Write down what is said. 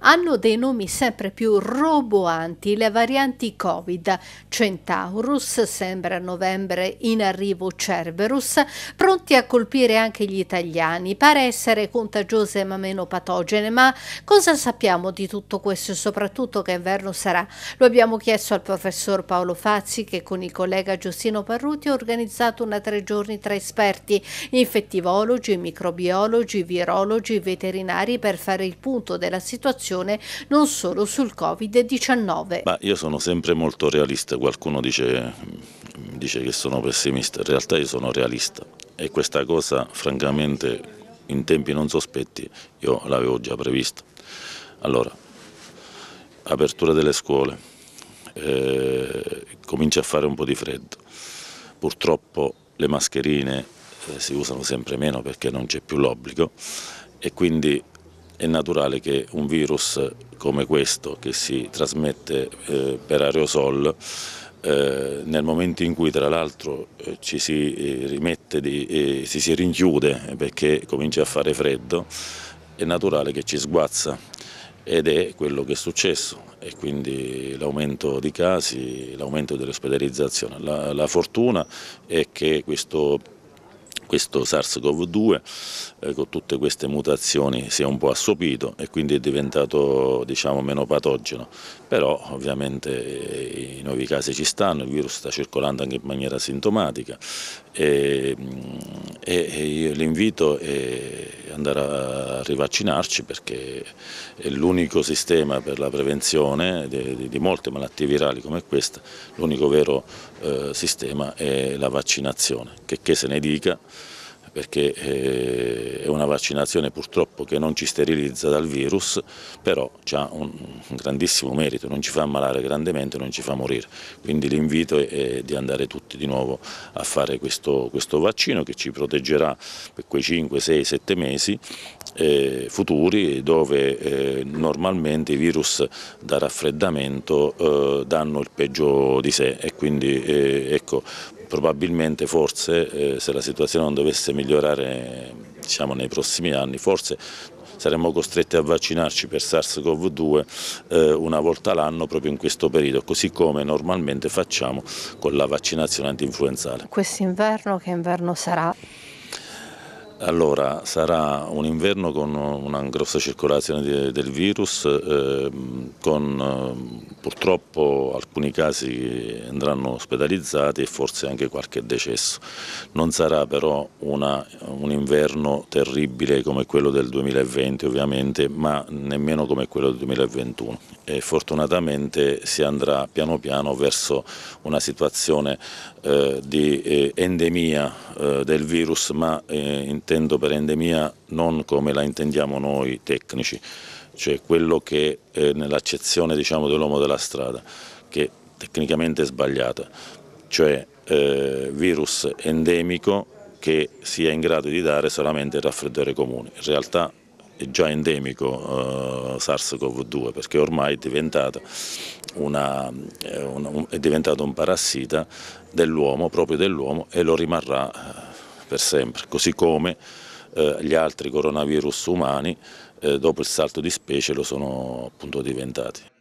hanno dei nomi sempre più roboanti le varianti Covid. Centaurus sembra a novembre in arrivo Cerberus, pronti a colpire anche gli italiani, pare essere contagiose ma meno patogene, ma cosa sappiamo di tutto questo e soprattutto che inverno sarà? Lo abbiamo chiesto al professor Paolo Fazzi che con il collega Giustino Parruti ha organizzato una tre giorni tra esperti, infettivologi, microbiologi, virologi, veterinari per fare il punto della situazione informazione non solo sul Covid-19. Ma io sono sempre molto realista, qualcuno dice, dice che sono pessimista, in realtà io sono realista e questa cosa francamente in tempi non sospetti io l'avevo già prevista. Allora, apertura delle scuole, eh, comincia a fare un po' di freddo, purtroppo le mascherine eh, si usano sempre meno perché non c'è più l'obbligo e quindi è naturale che un virus come questo che si trasmette eh, per aerosol eh, nel momento in cui tra l'altro eh, ci si rimette, di, si, si rinchiude perché comincia a fare freddo, è naturale che ci sguazza ed è quello che è successo e quindi l'aumento di casi, l'aumento dell'ospedalizzazione. La, la, fortuna è che questo questo SARS-CoV-2 eh, con tutte queste mutazioni si è un po' assopito e quindi è diventato diciamo, meno patogeno, però ovviamente eh, i nuovi casi ci stanno, il virus sta circolando anche in maniera sintomatica e, mm, e, e l'invito è eh, andare a rivaccinarci perché è l'unico sistema per la prevenzione di, di, di, molte malattie virali come questa, l'unico vero eh, sistema è la vaccinazione, che, che se ne dica perché eh, è una vaccinazione purtroppo che non ci sterilizza dal virus, però ha un grandissimo merito, non ci fa ammalare grandemente, non ci fa morire. Quindi l'invito è di andare tutti di nuovo a fare questo, questo vaccino che ci proteggerà per quei 5, 6, 7 mesi eh, futuri dove eh, normalmente i virus da raffreddamento eh, danno il peggio di sé e quindi eh, ecco probabilmente forse eh, se la situazione non dovesse migliorare diciamo, nei prossimi anni, forse saremmo costretti a vaccinarci per SARS-CoV-2 eh, una volta l'anno proprio in questo periodo, così come normalmente facciamo con la vaccinazione anti-influenzale. Quest'inverno che inverno sarà? Allora, sarà un inverno con una grossa circolazione di, del virus, eh, con eh, purtroppo alcuni casi andranno ospedalizzati e forse anche qualche decesso. Non sarà però una, un inverno terribile come quello del 2020 ovviamente, ma nemmeno come quello del 2021. E fortunatamente si andrà piano piano verso una situazione eh, di eh, endemia eh, del virus, ma eh, in intendo per endemia non come la intendiamo noi tecnici, cioè quello che è nell'accezione diciamo, dell'uomo della strada, che tecnicamente è sbagliata, cioè eh, virus endemico che sia in grado di dare solamente il raffreddore comune. In realtà è già endemico eh, SARS-CoV-2 perché ormai è diventato, una, eh, una, è diventato un parassita dell'uomo, proprio dell'uomo e lo rimarrà eh, per sempre, così come eh, gli altri coronavirus umani eh, dopo il salto di specie lo sono appunto diventati.